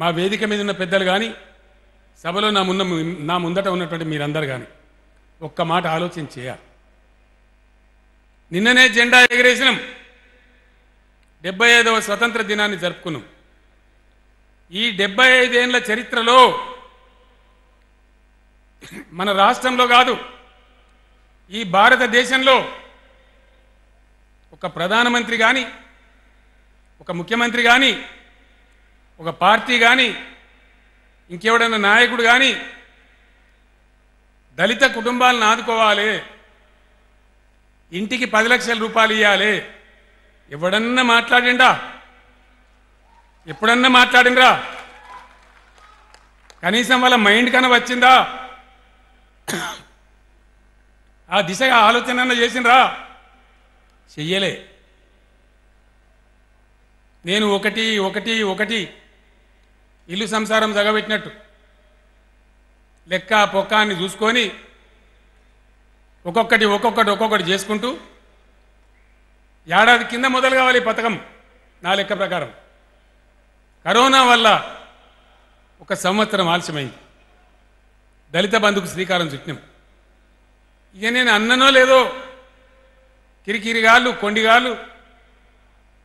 మా వేదిక మీద ఉన్న పెద్దలు కానీ సభలో నా మున్న నా ముందట ఉన్నటువంటి మీరందరు కానీ ఒక్క మాట ఆలోచన చేయాలి నిన్ననే జెండా ఎగిరేసినాం డెబ్బై ఐదవ స్వతంత్ర దినాన్ని జరుపుకున్నాం ఈ డెబ్బై ఐదేళ్ల చరిత్రలో మన రాష్ట్రంలో కాదు ఈ భారతదేశంలో ఒక ప్రధానమంత్రి కానీ ఒక ముఖ్యమంత్రి కానీ ఒక పార్టీ కానీ ఇంకెవడైనా నాయకుడు కానీ దళిత కుటుంబాలను ఆదుకోవాలి ఇంటికి పది లక్షల రూపాయలు ఇవ్వాలి ఎవడన్నా మాట్లాడిండా ఎప్పుడన్నా మాట్లాడిండ్రా కనీసం వాళ్ళ మైండ్ కన్నా వచ్చిందా ఆ దిశగా ఆలోచన చేసిండ్రా చెయ్యలే నేను ఒకటి ఒకటి ఒకటి ఇల్లు సంసారం జగబెట్టినట్టు లెక్క పొక్కాన్ని చూసుకొని ఒక్కొక్కటి ఒక్కొక్కటి ఒక్కొక్కటి చేసుకుంటూ ఏడాది కింద మొదలు కావాలి ఈ పథకం నా లెక్క ప్రకారం కరోనా వల్ల ఒక సంవత్సరం ఆలస్యమైంది దళిత బంధుకు శ్రీకారం చుట్టినాం ఇక నేను అన్ననో లేదో కిరికిరిగాళ్ళు కొండిగాళ్ళు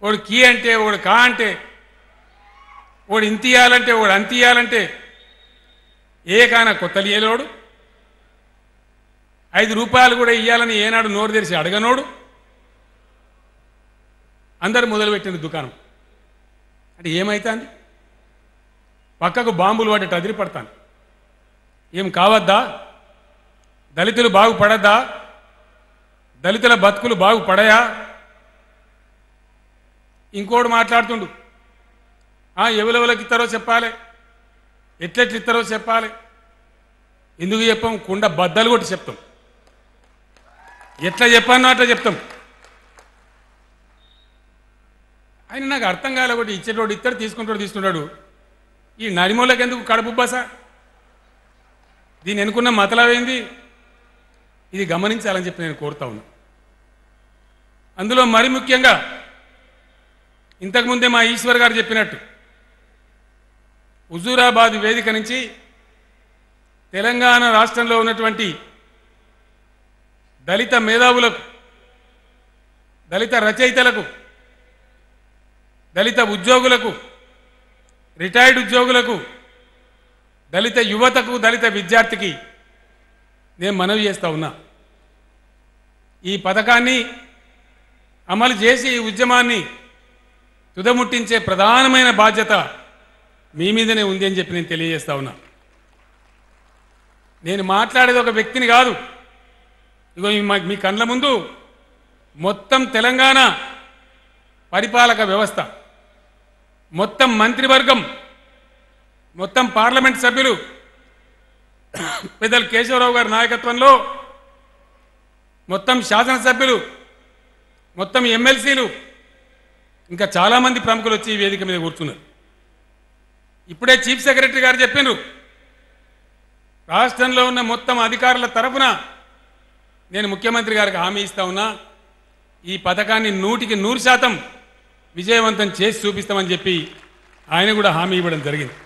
వాడు కీ అంటే వాడు కా అంటే వాడు ఇంత ఇయ్యాలంటే వాడు ఇయ్యాలంటే ఏ కాన కొత్తలియలోడు ఐదు రూపాయలు కూడా ఇయ్యాలని ఏనాడు నోరు తెరిచి అడగనోడు అందరు మొదలుపెట్టింది దుకాణం అంటే ఏమవుతుంది పక్కకు బాంబులు వాటి అదిరి పడతాను ఏం కావద్దా దళితులు బాగుపడద్దా దళితుల బతుకులు బాగుపడయా ఇంకోడు మాట్లాడుతుండు ఎవలెవలకి ఇస్తారో చెప్పాలి ఎట్లెట్లు ఇస్తారో చెప్పాలి ఎందుకు చెప్పాం కుండ బద్దలు కొట్టి చెప్తాం ఎట్లా చెప్పానో అట్లా చెప్తాం ఆయన నాకు అర్థం కాలే ఒకటి ఇచ్చేటోడు ఇస్తాడు తీసుకుంటాడు తీసుకుంటాడు ఈ నరిమూలకి ఎందుకు కడుపు బస దీని ఎన్నుకున్న మతలవేంది ఇది గమనించాలని చెప్పి నేను కోరుతా ఉన్నా అందులో మరి ముఖ్యంగా ఇంతకుముందే మా ఈశ్వర్ గారు చెప్పినట్టు హుజూరాబాద్ వేదిక నుంచి తెలంగాణ రాష్ట్రంలో ఉన్నటువంటి దళిత మేధావులకు దళిత రచయితలకు దళిత ఉద్యోగులకు రిటైర్డ్ ఉద్యోగులకు దళిత యువతకు దళిత విద్యార్థికి నేను మనవి చేస్తూ ఉన్నా ఈ పథకాన్ని అమలు చేసి ఈ ఉద్యమాన్ని తుదముట్టించే ప్రధానమైన బాధ్యత మీ మీదనే ఉంది అని చెప్పి నేను తెలియజేస్తా ఉన్నా నేను మాట్లాడేది ఒక వ్యక్తిని కాదు ఇగో మీ కళ్ళ ముందు మొత్తం తెలంగాణ పరిపాలక వ్యవస్థ మొత్తం మంత్రివర్గం మొత్తం పార్లమెంట్ సభ్యులు పెద్దలు కేశవరావు గారి నాయకత్వంలో మొత్తం శాసనసభ్యులు మొత్తం ఎమ్మెల్సీలు ఇంకా చాలామంది ప్రముఖులు వచ్చి ఈ వేదిక మీద కూర్చున్నారు ఇప్పుడే చీఫ్ సెక్రటరీ గారు చెప్పినారు రాష్ట్రంలో ఉన్న మొత్తం అధికారుల తరఫున నేను ముఖ్యమంత్రి గారికి హామీ ఇస్తా ఉన్నా ఈ పథకాన్ని నూటికి నూరు శాతం విజయవంతం చేసి చూపిస్తామని చెప్పి ఆయన కూడా హామీ ఇవ్వడం జరిగింది